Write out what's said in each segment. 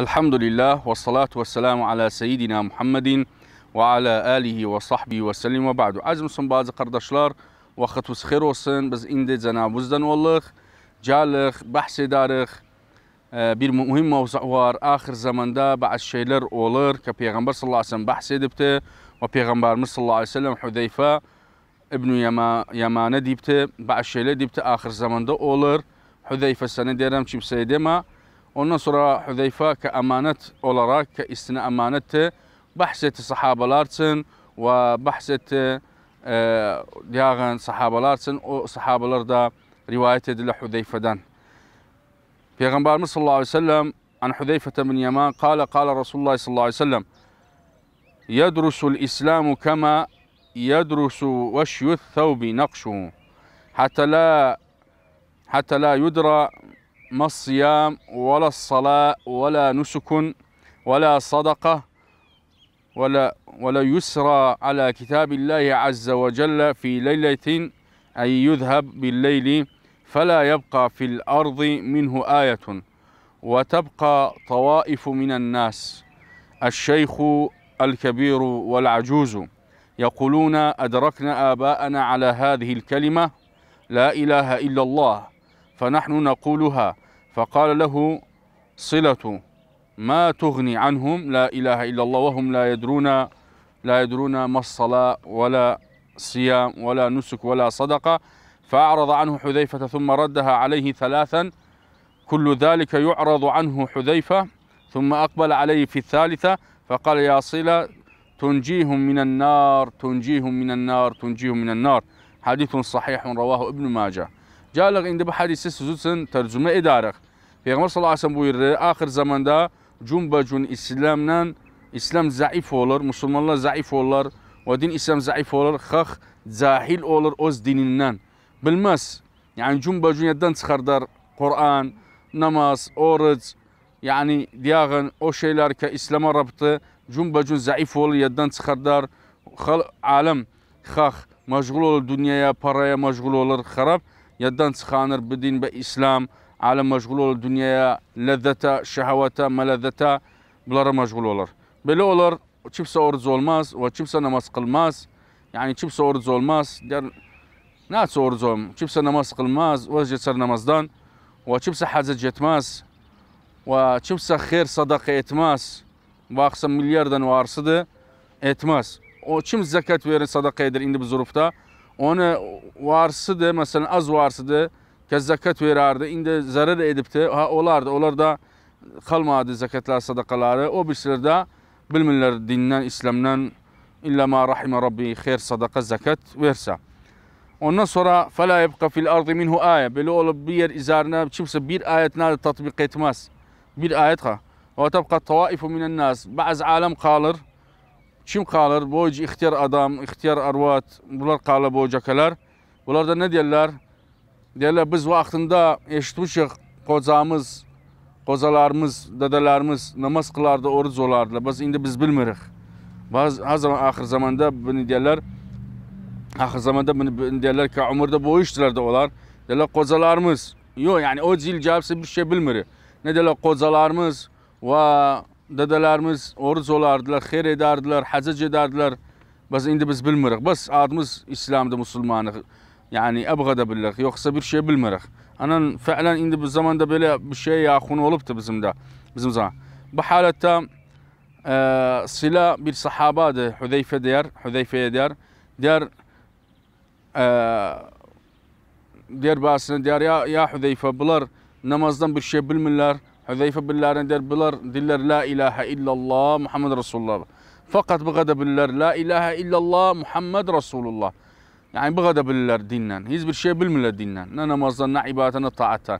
الحمد لله والصلاة والسلام على سيدنا محمد وعلى آله وصحبه وسلم وبعد عزم سنباز قردشلار وقت وسخير وصن بز اند زنا بزدن والله جالخ بحث دارخ بير مهمة موضوع آخر زمان دا بعد شيلر أولر كبيغمبر صلى الله عليه وسلم بحث دبته وبيغمبر صلى الله عليه وسلم حذيفة ابن يما يمانة دبته بعد شيلر دبته آخر زمان دا أولر حذيفة سنة ديرم چي بسيدي ondan sonra Hüzeyfe ka emanet olarak ka istina emanetti. Bahsetti sahabeler için ve bahsetti e, yağın sahabeler için. O sahabeler de rivayet edilir Hüzeyfe'den. Peygamberimiz sallallahu aleyhi ve sellem an Hüzeyfe bin Yaman kâle kâle Resulullah sallallahu aleyhi ve sellem يدرس الإسلام كما يدرس وشي الثوب نقشه حتى لا حتى لا يدرى ما الصيام ولا الصلاة ولا نسك ولا صدقة ولا ولا يسرى على كتاب الله عز وجل في ليلة أي يذهب بالليل فلا يبقى في الأرض منه آية وتبقى طوائف من الناس الشيخ الكبير والعجوز يقولون أدركنا آباءنا على هذه الكلمة لا إله إلا الله فنحن نقولها فقال له صلة ما تغني عنهم لا إله إلا الله وهم لا يدرون لا يدرون ما الصلاة ولا صيام ولا نسك ولا صدقة فأعرض عنه حذيفة ثم ردها عليه ثلاثا كل ذلك يعرض عنه حذيفة ثم أقبل عليه في الثالثة فقال يا صلة تنجيهم من النار تنجيهم من النار تنجيهم من النار حديث صحيح رواه ابن ماجه Gələk indi bu hədisi siz üçün tərcümə edərək. Peyğəmbər sallallahu əleyhi və səlləm buyurur, axir zamanda cümbəcün İslamla İslam zəif olur, müsəlmanlar zəif olurlar və din İslam zəif olur, xalq cahil olur öz dinindən. Bilməz. Yəni cümbəcün yaddan çıxardar Quran, namaz, oruc, yəni diyağın o şeylər ki, İslam'a rabtı cümbəcün zəif olur, yaddan çıxardar. Xal alim, xax məşğul olur dünyaya, paraya məşğul olur, xarab. يدن سخانر بدين بإسلام على مشغول الدنيا lezzete, şehvete, melezete bunlara meşgul olur. Böyle olur, kimse oruç olmaz ve kimse namaz kılmaz. Yani kimse oruç olmaz. Der, nasıl oruç olmaz? Kimse namaz kılmaz, vazgeçer namazdan. Ve kimse hazac etmez. Ve kimse hayır sadaka etmez. Baksa milyardan varsıdı etmez. O kim zekat verir sadaka eder indi bu zurufta. Ona varsıdı mesela az varsıdı kez zekat verirdi. İndi zarar edip de ha olardı. Onlar da kalmadı zekatlar, sadakaları. O bir de bilmirler dinden, İslam'dan illa ma rahime rabbi hayır sadaka zekat verse. Ondan sonra fela yebqa fil ardı minhu aye. Böyle olup bir yer izarına kimse bir ayet nerede tatbik etmez. Bir ayet ha. Ve tebqa tavaifu minen nas. Bazı alem kalır kim kalır? Bu ixtiyar adam, ixtiyar arvat, bunlar kalır bu cakalar. Bunlar da ne diyorlar? Diyorlar biz vaktinde eşitmişik kocamız, kozalarımız, dedelerimiz namaz kılardı, oruç olardı. Biz şimdi biz bilmirik. Bazı hazır ahir zamanda bunu diyorlar. Ahir zamanda bunu diyorlar ki umurda bu iştiler de olar. Diyorlar kozalarımız. Yok yani o zil cevapsı bir şey bilmiyor. Ne diyorlar kozalarımız ve dedelerimiz oruç olardılar, xeyr edardılar, hacac ederdiler. Biz indi biz bilmirik. Biz adımız İslam'da Müslümanıq. Yani ebğada bilirik. Yoksa bir şey bilmirik. Anan fəalən indi bu zamanda böyle bir şey yaxun olubdu bizim de. Bizim zaman. Bu halette e, Sila bir sahabadır. Hüzeyfe deyər. Hüzeyfe'ye deyər. Deyər e, deyər bahsine deyər ya, ya Hüzeyfe bunlar namazdan bir şey bilmirlər. Hüzeyfe billerini der, bunlar diller la ilahe illallah Muhammed Resulullah. Fakat bu kadar bilirler la ilahe illallah Muhammed Resulullah. Yani bu kadar bilirler dinle. Hiçbir şey bilmirler dinle. Ne namazdan, ne ibadetten, ne taattan.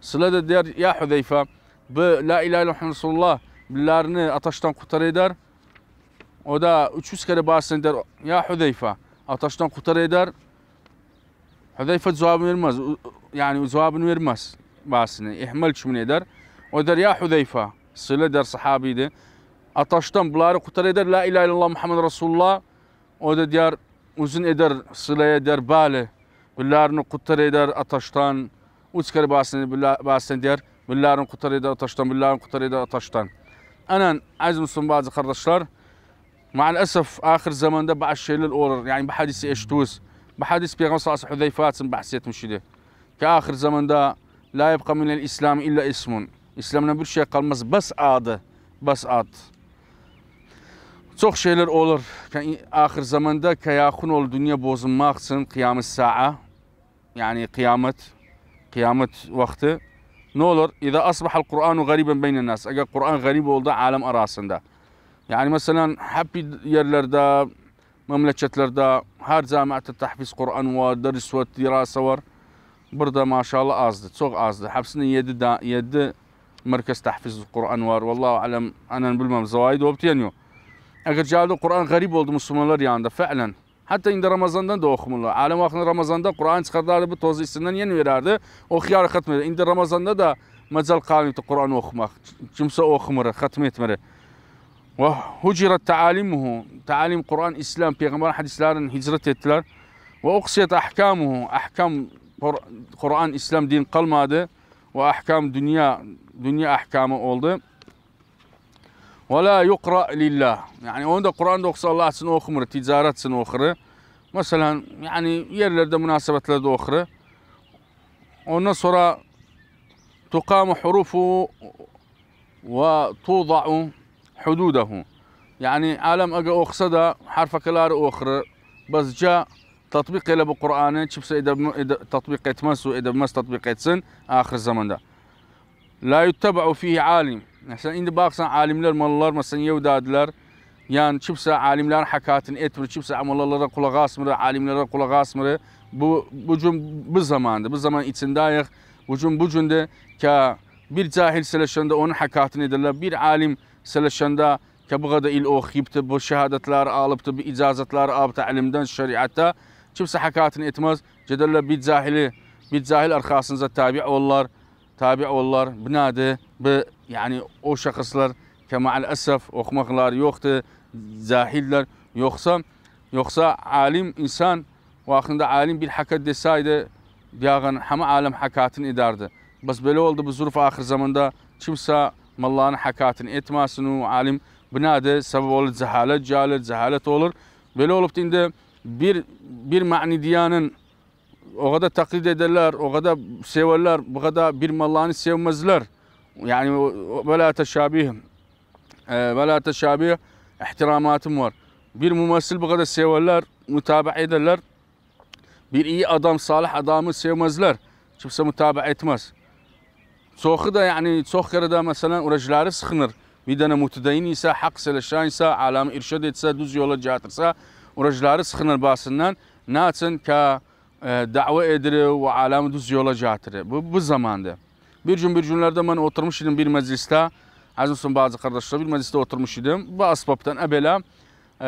Sıla da der ya Hüzeyfe bu la ilahe illallah Resulullah billerini ateşten kurtar eder. O da 300 kere bahsen der ya Hüzeyfe ateşten kurtar eder. Hüzeyfe cevabını vermez. Yani cevabını vermez bahsini. İhmal çümün eder. ودر يا حذيفة صلة در صحابي ده أتشتم بلار قتر در لا إله إلا الله محمد رسول الله ودر ديار وزن إدر صلة در باله بلارن قتر در أطشتان وتكر باسن باسن دير بلارن قتر در أطشتان بلارن قتر در أطشتان أنا عايز مسلم بعض خردشلار مع الأسف آخر زمان ده بعد الشيء للأورر يعني بحديث إشتوس بحادث بيغمبر صلى الله عليه وسلم حذيفات بحسيت مشي ده كآخر زمان ده لا يبقى من الإسلام إلا اسم İslam'dan bir şey kalmaz. Bas adı. Bas ad. Çok şeyler olur. Ahir zamanda kayakun ol dünya bozulmak için kıyamet sa'a. Yani kıyamet. Kıyamet vakti. Ne olur? İza asbahal Kur'anu gariben beynen nas. Eğer Kur'an garip oldu alem arasında. Yani mesela hep yerlerde, memleketlerde her camiatta tahfiz Kur'an var, ders var, dirasa var. Burada maşallah azdı, çok azdı. Hepsinin yedi, da, yedi مركز تحفيظ القرآن var. Vallahi alem anan bilmem zavayı doğup diyeniyor. Eğer cahilde Kur'an garip oldu Müslümanlar yanında felen. Hatta indi Ramazan'dan da okumurlar. Alem vakti Ramazan'da Kur'an çıkardılar bu toz içinden yeni verirdi. Okuyar katmıyor. İndi Ramazan'da da mecal kalimdi Kur'an okumak. Kimse okumur, katmi etmir. Ve hucirat taalimuhu. Taalim Kur'an, İslam, Peygamber hadislerini hicret ettiler. Ve uksiyet ahkamuhu. Ahkam Kur'an, İslam din kalmadı. ve ahkam dünya dünya ahkamı oldu. Ve la yukra lillah. Yani onda Kur'an da okusa Allah için okumur, ticaret için okur. Mesela yani yerlerde münasebetlerde okur. Ondan sonra tukamu hurufu ve tuza'u hududahu. Yani alem aga okusa da harfa kaları okur. Bazca تطبيق إلى بقرآن شبس إذا تطبيق مس وإذا مس تطبيق سن آخر الزمن ده لا يتبع فيه عالم مثلا إن باقصا عالمler mallar mesela yevdadiler yani kimse alimlerin hakikatini etmir, kimse amallara kulak asmır, alimlere kulak asmır. Bu bugün bu zamanda, bu zaman içindeyiz. Bugün bugün de ki bir cahil seleşende onun hakikatini ederler, bir alim seleşende ki bu kadar il okuyup da bu şehadetler alıp da bu icazetler alıp da ilimden şeriatta kimsə həqiqətini etmez. Gedərlər bir cahili, bir cahil arxasınıza tabi olurlar, tabi olurlar. Bu nədir? Bu, yəni o şəxslər ki, maalesef oxumaqları yoktu, cahillər. yoksa, yoksa alim insan vaxtında alim bir həqiqət deseydi deyəğən həmə aləm həqiqətini edərdi. Bas belə oldu bu zurf axır zamanda kimsə malların həqiqətini etməsin, alim bu nədir? Səbəb olur cəhalət, cəhalət, cəhalət olur. Belə olubdu indi bir bir manidiyanın o kadar taklit ederler, o kadar severler, bu kadar bir mallarını sevmezler. Yani ve la teşabih, ee, ve teşabih ihtiramatım var. Bir mümessil bu kadar severler, mütaba ederler. Bir iyi adam, salih adamı sevmezler. Kimse mütaba etmez. Çoğu da yani çok kere de mesela uracıları sıkınır. Bir tane mutedeyin ise, hak seleşen ise, alamı irşad etse, düz yola cahatırsa, و رجلار سخنر باسنن ناتن که dava edilir ve alamı düz yola getirir. Bu, bu zamanda. Bir gün bir günlerde ben oturmuş idim bir mecliste. Azimsun bazı kardeşler bir mecliste oturmuş idim. Bu asbabdan ebela e,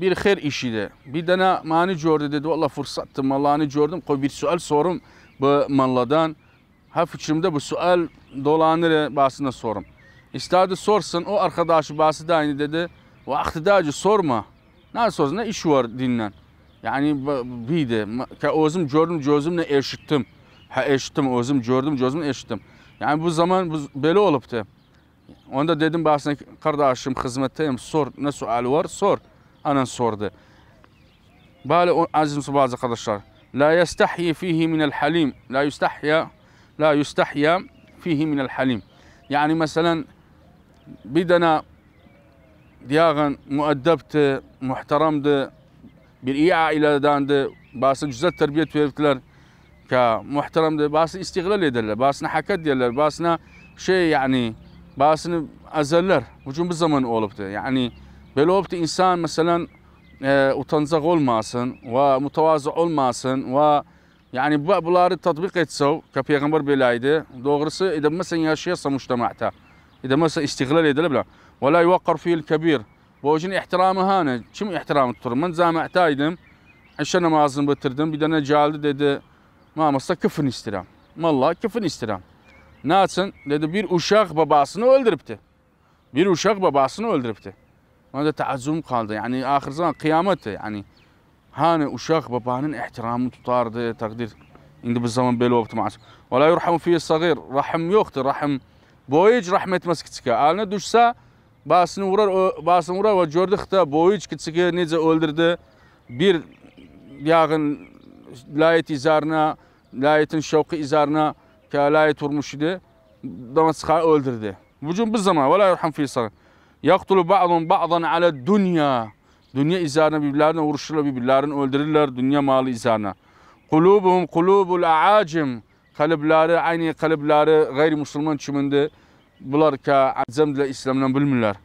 bir her işiydi. Bir tane mani gördü dedi. Valla fırsattım malani gördüm. Koy bir sual sorum bu malladan. Haf içimde bu sual dolanır basına sorum. İstadi sorsun o arkadaşı bası da aynı dedi. Vakti daha sorma. Nasıl ne iş var dinlen? Yani bir de ka özüm gördüm, gözümle eşittim. Ha eşittim, özüm gördüm, gözümle eşittim. Yani bu zaman bu böyle oluptu. Onda dedim bahsine kardeşim hizmetteyim sor ne sual var sor. Anan sordu. Böyle azim bazı arkadaşlar. La yestahyi fihi minel halim. La yustahya la yustahya fihi minel halim. Yani mesela bir tane diyagan muaddepti, muhteremdi, bir iyi ailedendi. Bazı güzel terbiye verirdiler. Ka muhteremdi, bazı istiklal ederler, bazısına hakikat derler, bazısına şey yani, bazısını azarlar. Hücum bir zaman olupdu. Yani böyle olupdu insan mesela e, utanacak olmasın ve mutavazı olmasın ve yani bu bunları tatbik etse, ki Peygamber böyleydi. Doğrusu edemezsen yaşayasın mujtemaata. Edemezsen istiklal edilebilir. ولا يوقر فيه الكبير بوجن احترام هانه شم احترام تر من زام اعتايدم عشان ما ازن بتردم بدنا جالد ديد ما مصا كفن استرام ما الله كفن استرام ناتسن ديد بير اوشاق باباسını öldürüptü بير uşak babasını öldürüptü bana da taazzum kaldı yani ahir zaman kıyamet yani hani uşak babanın احترامı tutardı takdir indi bu zaman böyle oldu ولا يرحم فيه الصغير رحم يوختي رحم بويج رحمة مسكتك قالنا دوشسا басын урар басын ve gördük de boyu бойыч кичиге nece öldürdü bir yağın layet izarına, layetin şevki izarına ki layet vurmuş idi. Damaska'yı öldürdü. Bugün bu zaman. Vela yerham fi sana. Yaktulu ba'dan ba'dan ala dünya. Dünya izarına birbirlerine vuruşurlar, birbirlerini öldürürler. Dünya malı izarına. Kulubuhum kulubul a'acim. Kalıbları, aynı kalıbları gayri Müslüman çümündü. بلار كا عزمد لإسلامنا بالملار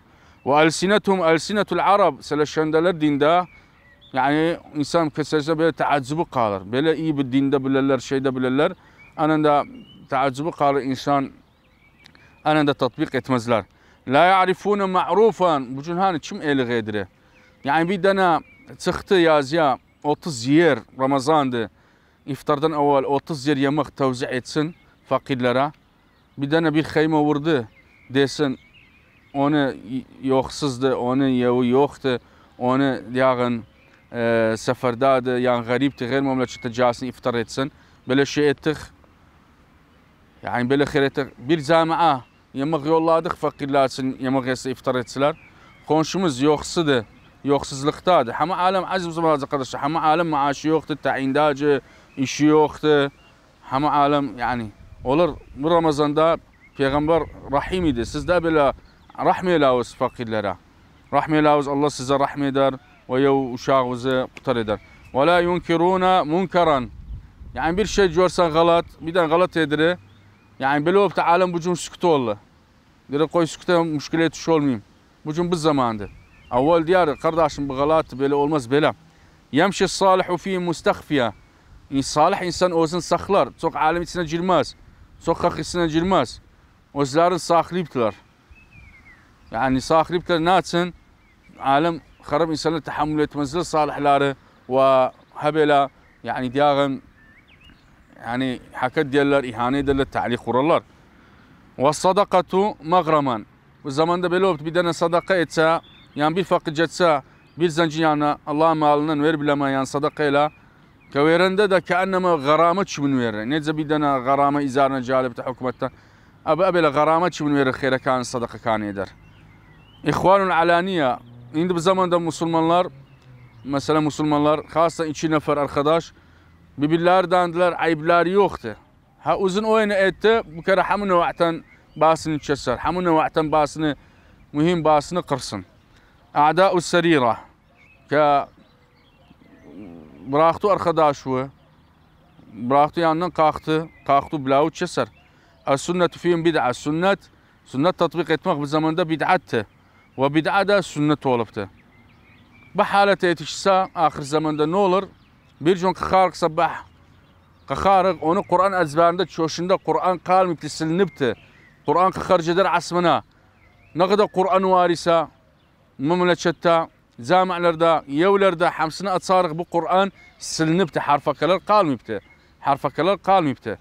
وألسنتهم ألسنة العرب سلشان دالر دين دا يعني إنسان كسرسة بلا تعذب قال بلا إي بالدين دا بلالر شي دا بلالر أنا دا تعذب قال إنسان أنا دا تطبيق إتمزلر لا يعرفون معروفا بجون هاني كم إيل غيدره يعني بيدنا تخت يازيا أوتز يير رمضان دي إفطردن أول أوتز يير يمغ توزيع إتسن فقيد لرا bir tane bir kıyma vurdu desin onu yoksuzdu, onu yavu yoktu, onu yağın e, seferdadı, yani garipti, gayrimamlaçı tecahsını iftar etsin. Böyle şey ettik. Yani böyle kirete bir camiye yemek yolladık fakirler için yemek yese iftar etsiler. Komşumuz yoksudu, yoksuzluktaydı. Hama alem aziz arkadaşlar, hama alem maaşı yoktu, tayindacı, işi yoktu. Hama alem yani onlar bu Ramazan'da Peygamber Rahim idi. Siz de böyle rahmeylağız fakirlere. Rahmeylağız Allah size rahmeder ve uşağınızı kurtar eder. Ve la yunkiruna munkaran. Yani bir şey görsen galat, bir de galat ediri. Yani böyle olup da alem bucum sükut oldu. Dere koy sükute müşküle tuş olmayayım. Bucum bu zamandı. Avval diyar kardeşim bu galat böyle olmaz böyle. Yemşi salihu fi mustahfiya. Salih insan olsun saklar. Çok alem içine girmez sokak hissine girmez. Özləri saxlayıbdılar. Yəni saxlayıbdılar nə üçün? Aləm xarab insanlar təhammül etməzlər salihləri və həbələ yani deyəğim yəni haqq diyorlar. ihanə edirlər, təliq vururlar. Və sadaqatu məğraman. Bu zamanda belə olub bir dənə sadaqa etsə, yəni bir fəqir getsə, bir zənciyana Allahın malından ver biləmə, yəni sadaqa كويرندا دا كأنما غرامة شو من وير نتزبي دنا غرامة إزارنا جالب حكومتنا أب أبي غرامة شو من ويرة خير كان صدقة كان يدر إخوان العلانية إند بزمان دا لار مثلا لار خاصة إيشي نفر arkadaş birbirlerdendiler ayıpları yoktu. يوخته ها أوزن أوين bu بكرة حمنا vakten basını keser. حمنا vakten basını مهم basını قرصن أعداء السريرة ك Bıraxdı arkadaşını. Bıraxdı yanından qalxdı. Qalxdı bilavu kəsər. Əs-sünnətü fiyum bid'ə. Sünnət, sünnət tətbiq etmək bu zamanda bid'ətdir. Və bid'ə də sünnət olubdur. Bu halətə yetişsə, axir zamanda nə olur? Bir gün qalxarıq sabah. Qalxarıq, onu Qur'an əzbərində, çoşunda Qur'an qalmibdir, silinibdir. Qur'an xarc edər əsmına. Nə qədər Qur'an var isə, məmləkətdə زامع لردا يو لردا حمسنا أتصارق بالقرآن سلنبته حرفة كلر قالمبته حرفة كلر قالمبته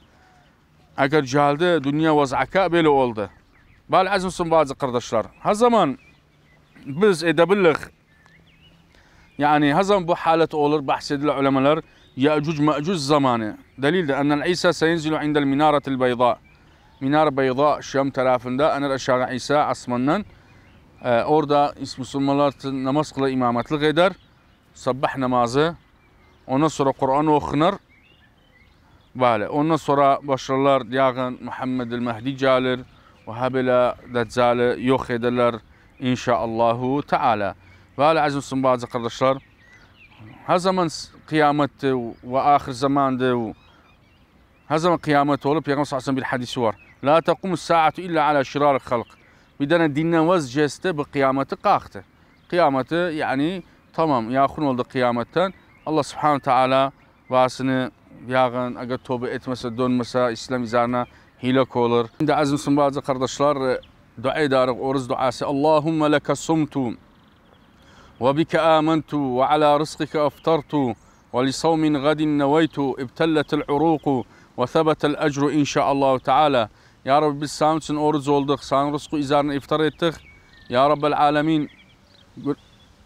أجر جهالده دنيا وضعك böyle اولده Bal azimsin bazı kardeşler. هزمان بز biz edebilirlik. Yani بو حالة اولر بحسد العلماء bahsedilen ulemalar يأجوج مأجوج زمانه دليل أن العيسى سينزل عند المنارة البيضاء منارة بيضاء شم تلافندا انا الاشارة عيسى عصمنا e, orada Müslümanlar namaz kılar, imametlik eder. Sabah namazı. Ondan sonra Kur'an okunur. Böyle. Ondan sonra başlarlar yağın Muhammed el Mehdi gelir. Ve habile Deccal'i yok ederler. İnşaallahu Teala. Böyle aziz bazı kardeşler. Her zaman kıyamette ve ahir zamanda Her zaman kıyamet olup Peygamber sallallahu aleyhi ve sellem bir hadisi var. La takumu saatu illa ala şiraril halk. بدنا ديننا وز جسته بقيامته قاخته قيامته يعني tamam yakın oldu kıyametten. Allah subhanahu teala vasını yağın, eğer tövbe etmese, dönmese, İslam izarına hile olur. Şimdi azimsin bazı kardeşler dua ederek oruz duası. Allahümme leke sumtu ve bike amantu ve ala rızkike aftartu ve li savmin gadin neveytu ibtelletel uruku ve thebetel ecru inşaallahu teala. Ya Rabbi biz sen için oruç olduk. Sen rızkı üzerine iftar ettik. Ya Rabbel alemin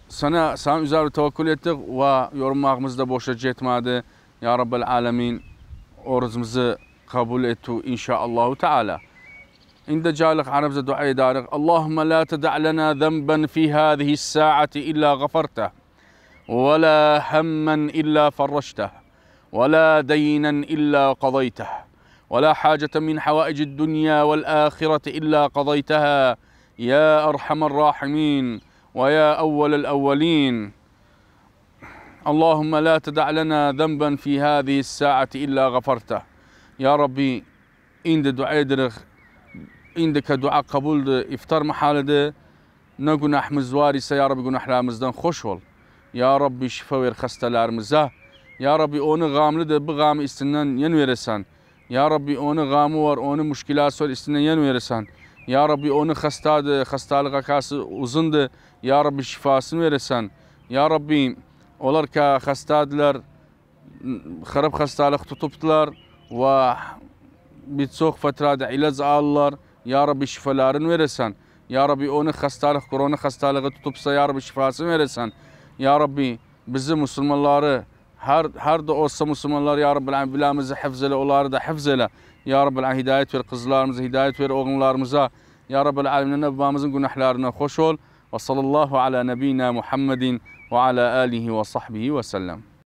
sana sen üzerine tevekkül ettik ve yorumlarımız da boşa cetmedi. Ya Rabbel alemin orucumuzu kabul etu inşaallahu teala. عند جالق عرب زد دعاء la اللهم لا تدع لنا ذنبا في هذه الساعة إلا غفرته ولا هما إلا فرجته ولا دينا إلا قضيته ولا حاجة من حوائج الدنيا والآخرة إلا قضيتها يا أرحم الراحمين ويا أول الأولين اللهم لا تدع لنا ذنبا في هذه الساعة إلا غفرته يا ربي عند دعاء درخ عندك دعاء قبول افتر محال ده نجناح مزواري يا ربي جناح دن خشول يا ربي شفا ويرخست لارمزه يا ربي اون غامل ده بغام استنان istinden Ya Rabbi onun gamı var, onun müşkilatı var, üstünden yen verirsen. Ya Rabbi onun hastadı, hastalık akası uzundu. Ya Rabbi şifasını verirsen. Ya Rabbi onlar ki hastadılar, xarab hastalık tutuptular ve birçok fatrada ilaz alırlar. Ya Rabbi şifalarını verirsen. Ya Rabbi onun hastalık, korona hastalığı tutupsa Ya Rabbi şifasını verirsen. Ya Rabbi bizi Müslümanları هر هر دو اصل رب یارب بلعم بلامزه حفظ له اولار ده حفظ له یارب بلعم هدایت ور قزلار مزه هدایت ور اغنلار مزه یارب بلعم نه بامزن گونه حلار نه خوشول وصلى الله على نبينا محمد وعلى آله وصحبه وسلم